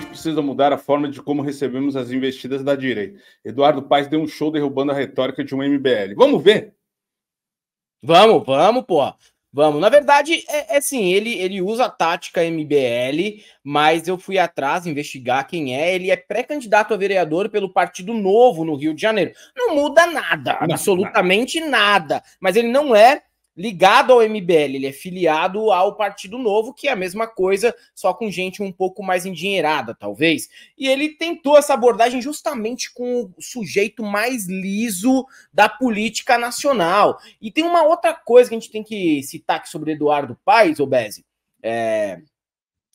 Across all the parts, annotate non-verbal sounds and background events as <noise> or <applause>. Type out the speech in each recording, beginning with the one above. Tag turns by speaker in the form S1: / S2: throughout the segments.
S1: gente precisa mudar a forma de como recebemos as investidas da direita. Eduardo Paes
S2: deu um show derrubando a retórica de um MBL. Vamos ver? Vamos, vamos, pô. Vamos. Na verdade, é, é assim, ele, ele usa a tática MBL, mas eu fui atrás investigar quem é. Ele é pré-candidato a vereador pelo Partido Novo no Rio de Janeiro. Não muda nada, não, absolutamente nada. nada. Mas ele não é ligado ao MBL, ele é filiado ao Partido Novo, que é a mesma coisa, só com gente um pouco mais endinheirada, talvez. E ele tentou essa abordagem justamente com o sujeito mais liso da política nacional. E tem uma outra coisa que a gente tem que citar aqui sobre Eduardo Paes, Obese. É...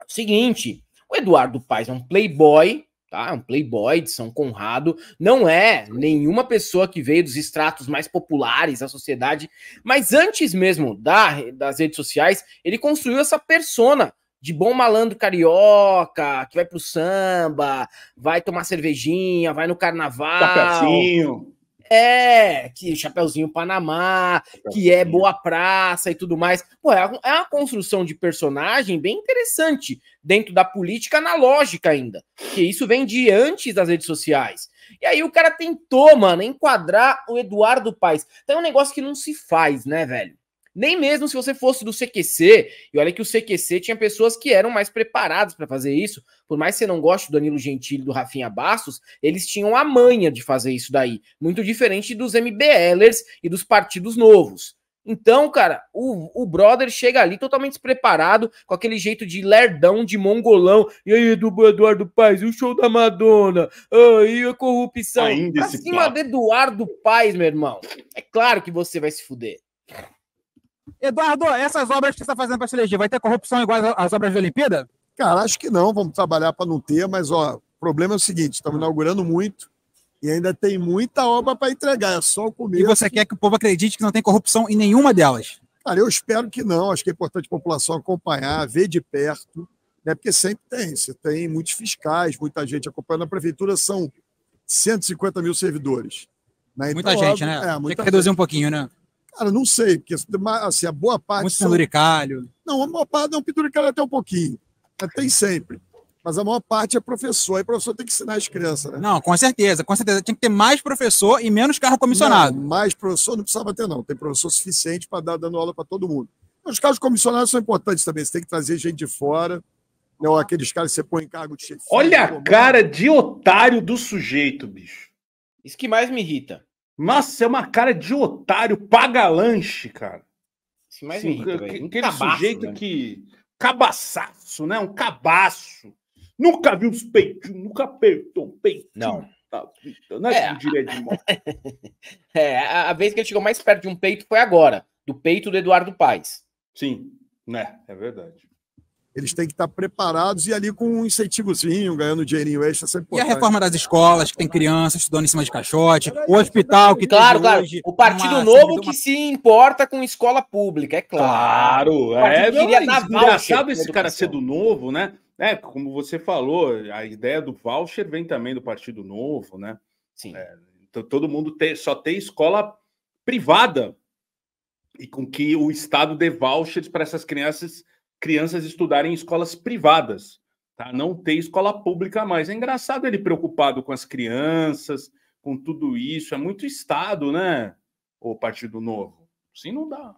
S2: é o seguinte, o Eduardo Paes é um playboy tá? É um playboy de São Conrado, não é nenhuma pessoa que veio dos estratos mais populares da sociedade, mas antes mesmo da, das redes sociais, ele construiu essa persona de bom malandro carioca, que vai pro samba, vai tomar cervejinha, vai no carnaval. Chapeuzinho. É, que Chapeuzinho Panamá, Chapeuzinho. que é Boa Praça e tudo mais. Pô, é uma é construção de personagem bem interessante dentro da política analógica ainda. Que isso vem de antes das redes sociais. E aí o cara tentou, mano, enquadrar o Eduardo Paes. Então é um negócio que não se faz, né, velho? Nem mesmo se você fosse do CQC, e olha que o CQC tinha pessoas que eram mais preparadas para fazer isso, por mais que você não goste do Danilo Gentili do Rafinha Bastos, eles tinham a manha de fazer isso daí, muito diferente dos MBLers e dos partidos novos. Então, cara, o, o brother chega ali totalmente despreparado, com aquele jeito de lerdão, de mongolão. E aí, Eduardo Paes, o show da Madonna, aí a corrupção. Ainda pra cima de Eduardo Paes, meu irmão. É claro que você vai se fuder. Eduardo, essas obras que você está fazendo para se eleger, vai ter corrupção igual às obras da Olimpíada?
S3: Cara, acho que não. Vamos trabalhar para não ter, mas ó, o problema é o seguinte: estamos inaugurando muito e ainda tem muita obra para entregar, é só o começo. E você quer que
S4: o povo acredite que não tem corrupção em nenhuma delas?
S3: Cara, eu espero que não. Acho que é importante a população acompanhar, ver de perto, né? porque sempre tem. Você tem muitos fiscais, muita gente acompanhando. A prefeitura são 150 mil servidores. Né? Então, muita gente, óbvio, né? É, muita tem que reduzir gente. um pouquinho, né? Cara, não sei, porque assim, a boa parte. Muito são... penduricalho. Não, a boa parte não, é penduricalho até um pouquinho. Tem sempre mas a maior parte é professor, e professor tem que ensinar as crianças, né? Não, com certeza, com certeza. Tinha que ter mais professor e menos carro comissionado. Não, mais professor não precisava ter, não. Tem professor suficiente para dar dando aula para todo mundo. Os carros comissionados são importantes também, você tem que trazer gente de fora. Não, né? aqueles caras que você põe em cargo de chefe. Olha a
S1: cara de otário do sujeito, bicho. Isso que mais me irrita. Nossa, é uma cara de otário, paga lanche, cara.
S2: Isso
S3: mais Sim, me irrita, Aquele cabaço,
S1: sujeito que. Cabaçaço, né? Um cabaço.
S2: Nunca viu os peitos, nunca apertou um peito. Não. Tá, não né, é, que de moto. é, a, vez que ele chegou mais perto de um peito foi agora, do peito do Eduardo Paes. Sim, né? É verdade.
S3: Eles têm que estar preparados e ali com um incentivozinho, ganhando dinheirinho extra, sempre
S4: é E a reforma das escolas, que tem crianças estudando em cima de caixote,
S2: o hospital tá que Claro, claro. Hoje, o Partido uma, Novo
S3: uma... que se importa com escola pública, é claro. Claro, é. Não, engraçado esse cara ser
S1: do novo, né? É, como você falou, a ideia do voucher vem também do Partido Novo, né? Sim. É, então todo mundo ter, só tem escola privada e com que o Estado dê vouchers para essas crianças crianças estudarem em escolas privadas, tá? Não tem escola pública mais. É engraçado ele preocupado com as crianças, com tudo isso. É muito Estado, né? O Partido Novo. Sim, não dá.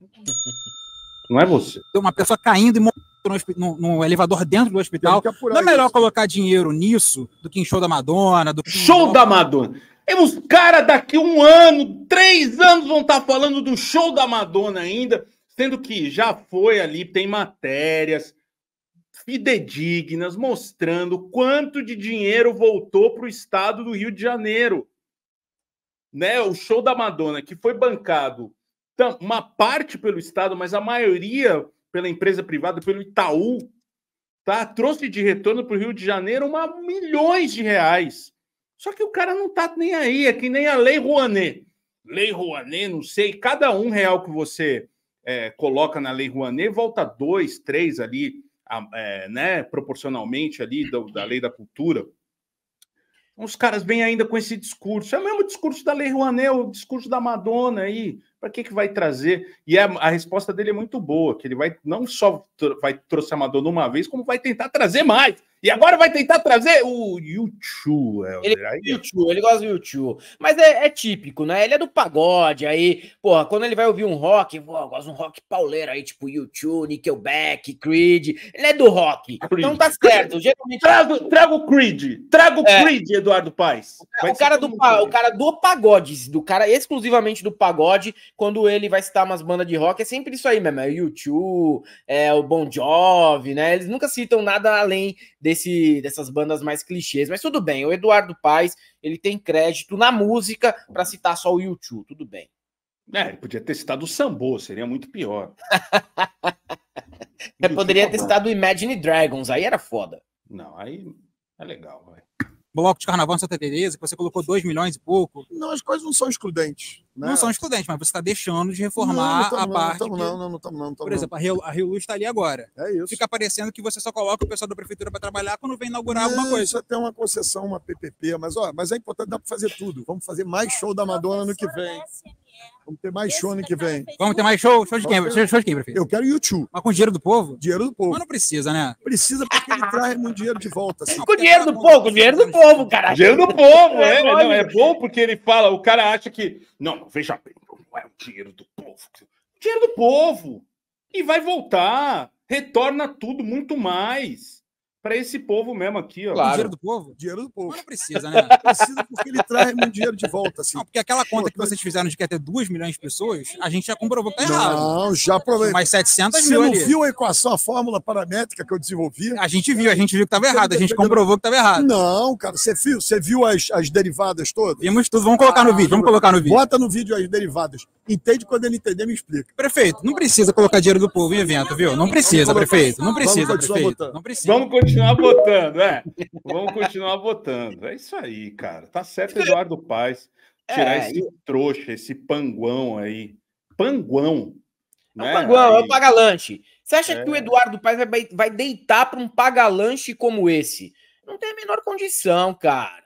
S1: <laughs> Não é você. Tem uma pessoa caindo e num, num elevador dentro do hospital.
S4: Não é melhor colocar dinheiro nisso do que em show da Madonna? Do show da Madonna.
S1: Temos é, cara daqui um ano, três anos vão estar tá falando do show da Madonna ainda, sendo que já foi ali, tem matérias fidedignas mostrando quanto de dinheiro voltou para o estado do Rio de Janeiro. Né, o show da Madonna, que foi bancado uma parte pelo Estado, mas a maioria pela empresa privada, pelo Itaú, tá? Trouxe de retorno para o Rio de Janeiro uma milhões de reais. Só que o cara não tá nem aí, é que nem a Lei Rouanet. Lei Rouanet, não sei, cada um real que você é, coloca na Lei Rouanet volta dois, três ali, é, né, proporcionalmente ali da, da Lei da Cultura. Os caras vêm ainda com esse discurso. É o mesmo discurso da Lei Rouanet, o discurso da Madonna aí para que, que vai trazer? E a, é, a, resposta dele é muito boa, que ele vai não só tr vai trouxer Madonna uma vez, como vai tentar trazer
S2: mais. E agora vai tentar trazer o
S1: YouTube.
S2: ele, aí... É. YouTube, ele gosta do YouTube. Mas é, é, típico, né? Ele é do pagode, aí, porra, quando ele vai ouvir um rock, pô, gosta de um rock pauleiro aí, tipo YouTube, Nickelback, Creed. Ele é do rock. Então Creed. Então tá certo. Geralmente... Trago, trago o Creed. Trago é. Creed, Eduardo Paes. É, o cara, do, pa, o cara do pagode, do cara exclusivamente do pagode, quando ele vai citar umas bandas de rock, é sempre isso aí mesmo. É o U2, é o Bon Jovi, né? Eles nunca citam nada além desse, dessas bandas mais clichês. Mas tudo bem, o Eduardo Paes, ele tem crédito na música para citar só o U2, tudo bem. É, podia ter citado o Sambo, seria muito pior. <laughs> É, poderia ter citado o Imagine Dragons, aí era foda.
S1: Não, aí é legal
S4: bloco de carnaval em Santa Teresa, que você colocou 2 milhões e pouco. Não, as coisas não são excludentes. Né? Não são excludentes, mas você está deixando de reformar não, não tamo, a não, parte. Não, não, não, não,
S3: não, não, Por exemplo, a Rio, a Rio Luz está ali agora.
S4: É isso. Fica parecendo que você só coloca o pessoal da prefeitura para trabalhar quando vem inaugurar alguma coisa. Isso é
S3: até uma concessão, uma PPP, mas, ó, mas é importante, dá para fazer tudo. Vamos fazer mais show da Madonna no que vem. Vamos ter mais Esse show ano que vem. Vamos ter mais show? Show de quem? Show, show de
S4: quem, prefeito? Eu quero YouTube. Mas com dinheiro do povo? Dinheiro do povo. Mas não precisa, né?
S3: Precisa porque ele traz
S1: muito dinheiro de volta. Assim. Com dinheiro do povo, com dinheiro do povo, cara. Dinheiro do povo, é. é né? não, é bom porque ele fala, o cara acha que. Não, veja bem,
S3: não é o dinheiro do povo.
S1: Dinheiro do povo. E vai voltar. Retorna tudo, muito mais para esse povo mesmo aqui, ó. Claro. Dinheiro do povo? Dinheiro do povo. Mas não precisa, né? <laughs> precisa porque ele traz meu dinheiro
S3: de volta, assim. Não,
S4: porque aquela conta que vocês fizeram de que ia ter 2 milhões de pessoas, a gente já comprovou que tá errado. Não, já provei. Mais 700 Você mil Você não ali. viu
S3: a equação, a fórmula paramétrica que eu desenvolvi? A gente viu, a gente viu que estava errado, a gente comprovou que estava errado. Não, cara, você viu, você viu as, as derivadas todas? Vimos tudo, vamos colocar ah, no vídeo, vamos colocar no vídeo. Bota no vídeo as derivadas. Entende quando ele entender, me explica. Prefeito, não
S4: precisa colocar dinheiro do povo em evento, viu? Não precisa, prefeito, não precisa, prefeito. Não precisa. Vamos continuar continuar votando,
S1: é. Vamos continuar votando. É isso aí, cara. Tá certo, Eduardo Paes. Tirar é, esse e... trouxa, esse panguão aí. Panguão. É um né? panguão, aí... é um pagalante.
S2: Você acha é... que o Eduardo Paes vai, vai deitar para um pagalanche como esse? Não tem a menor condição, cara.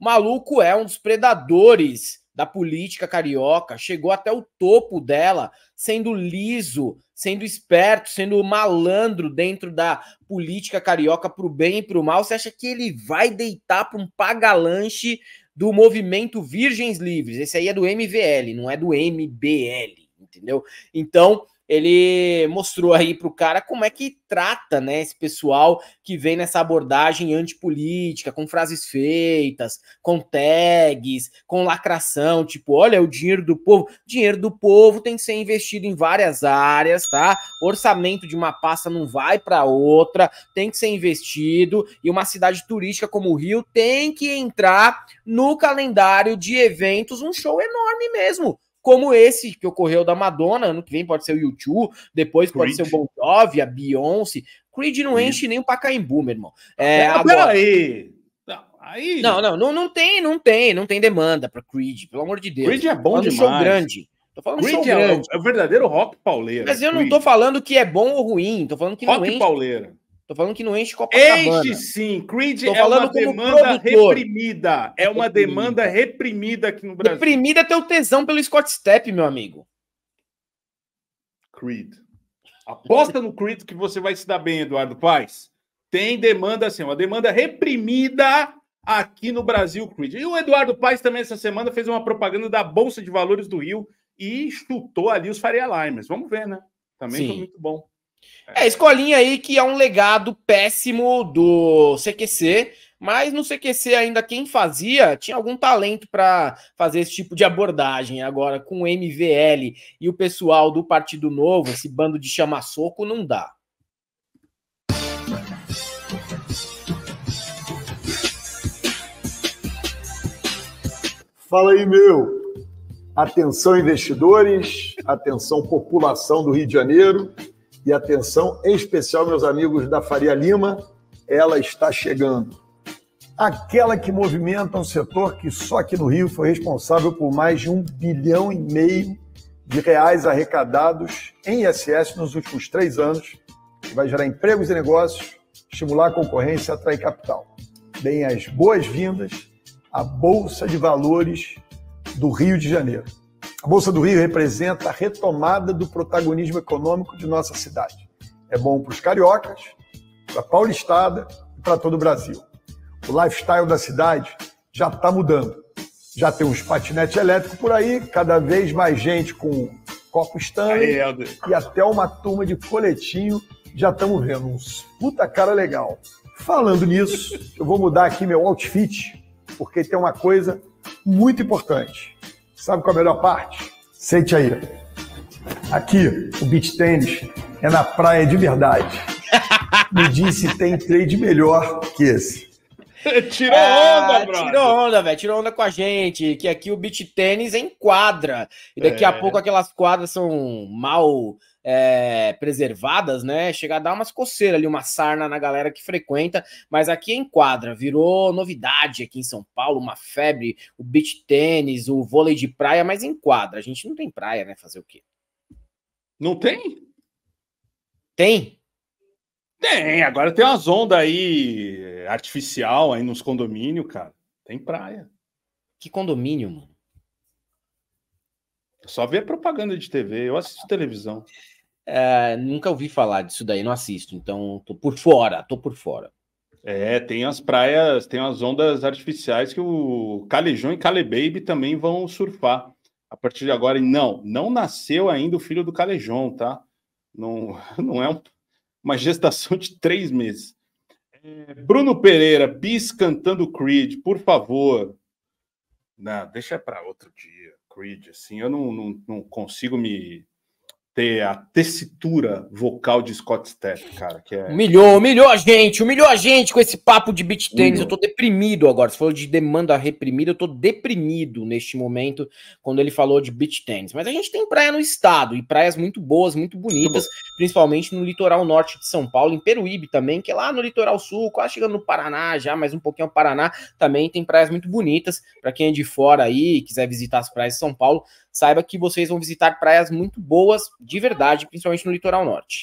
S2: O maluco é um dos predadores da política carioca, chegou até o topo dela, sendo liso, sendo esperto, sendo malandro dentro da política carioca para o bem e para o mal. Você acha que ele vai deitar para um pagalanche do movimento Virgens Livres? Esse aí é do MVL, não é do MBL, entendeu? Então, ele mostrou aí para o cara como é que trata né, esse pessoal que vem nessa abordagem antipolítica, com frases feitas, com tags, com lacração, tipo, olha, o dinheiro do povo. Dinheiro do povo tem que ser investido em várias áreas, tá? Orçamento de uma pasta não vai para outra, tem que ser investido, e uma cidade turística como o Rio tem que entrar no calendário de eventos, um show enorme mesmo como esse que ocorreu da Madonna, ano que vem pode ser o YouTube, depois Creed. pode ser o Bon Jovi, a Beyoncé. Creed não Creed. enche nem o Pacaembu, meu irmão. É, ah, agora... Peraí. Não, aí... não, não, não, não tem, não tem, não tem demanda para Creed, pelo amor de Deus. Creed é bom demais. Show grande.
S1: Tô falando Creed é, grande. é o verdadeiro rock pauleira Mas eu Creed.
S2: não tô falando que é bom ou ruim, tô falando que rock não enche. Rock Tô falando que não enche Copacabana. Enche sim. Creed Tô é uma demanda produtor. reprimida. É uma reprimida. demanda reprimida
S1: aqui no Brasil. Reprimida é teu tesão pelo Scott Stepp, meu amigo. Creed. Aposta no Creed que você vai se dar bem, Eduardo Paz. Tem demanda assim, uma demanda reprimida aqui no Brasil, Creed. E o Eduardo Paz também essa semana fez uma propaganda da Bolsa de Valores do Rio e chutou ali os Faria Limers. Vamos ver, né?
S2: Também Sim. foi muito bom. É, escolinha aí que é um legado péssimo do CQC, mas no CQC ainda quem fazia tinha algum talento para fazer esse tipo de abordagem. Agora, com o MVL e o pessoal do Partido Novo, esse bando de chama-soco, não dá.
S3: Fala aí, meu. Atenção, investidores, atenção, população do Rio de Janeiro e atenção em especial, meus amigos da Faria Lima, ela está chegando. Aquela que movimenta um setor que só aqui no Rio foi responsável por mais de um bilhão e meio de reais arrecadados em ISS nos últimos três anos, que vai gerar empregos e negócios, estimular a concorrência e atrair capital. Deem as boas-vindas à Bolsa de Valores do Rio de Janeiro. A Bolsa do Rio representa a retomada do protagonismo econômico de nossa cidade. É bom para os cariocas, para a paulistada e para todo o Brasil. O lifestyle da cidade já está mudando. Já tem uns patinetes elétricos por aí, cada vez mais gente com copo Stanley Aê, e até uma turma de coletinho. Já estamos vendo uns puta cara legal. Falando nisso, <laughs> eu vou mudar aqui meu outfit, porque tem uma coisa muito importante. Sabe qual é a melhor parte? Sente aí. Aqui, o beach tênis é na praia de verdade. <laughs> Me disse tem trade melhor que esse.
S2: <laughs> tirou ah, onda, ah, Tirou onda, velho. Tirou onda com a gente. Que aqui o beach tênis é em quadra. E daqui é. a pouco aquelas quadras são mal é, preservadas, né? Chega a dar umas coceiras ali, uma sarna na galera que frequenta. Mas aqui é em quadra. Virou novidade aqui em São Paulo, uma febre. O beach tênis, o vôlei de praia, mas em quadra. A gente não tem praia, né? Fazer o quê? Não tem? Tem. Tem, agora tem umas ondas aí
S1: artificial aí nos condomínios, cara. Tem praia. Que condomínio, mano?
S2: Só vê propaganda de TV, eu assisto televisão. É, nunca ouvi falar disso daí, não assisto, então tô por fora, tô por fora.
S1: É, tem as praias, tem as ondas artificiais que o Calejão e Calebaby também vão surfar a partir de agora. não, não nasceu ainda o filho do Calejão, tá? Não, <laughs> não é um uma gestação de três meses. É, Bruno Pereira, Bis cantando Creed, por favor. Não, deixa para outro dia. Creed, assim, eu não, não, não consigo me, ter a tessitura vocal de Scott Stapp, cara. Que é... Humilhou,
S2: humilhou a gente, humilhou a gente com esse papo de beat tênis. Eu tô deprimido agora. Você falou de demanda reprimida, eu tô deprimido neste momento quando ele falou de beat tênis. Mas a gente tem praia no estado, e praias muito boas, muito bonitas, muito principalmente no litoral norte de São Paulo, em Peruíbe também, que é lá no litoral sul, quase chegando no Paraná já, mais um pouquinho ao Paraná, também tem praias muito bonitas. para quem é de fora aí, quiser visitar as praias de São Paulo, saiba que vocês vão visitar praias muito boas de verdade, principalmente no litoral norte.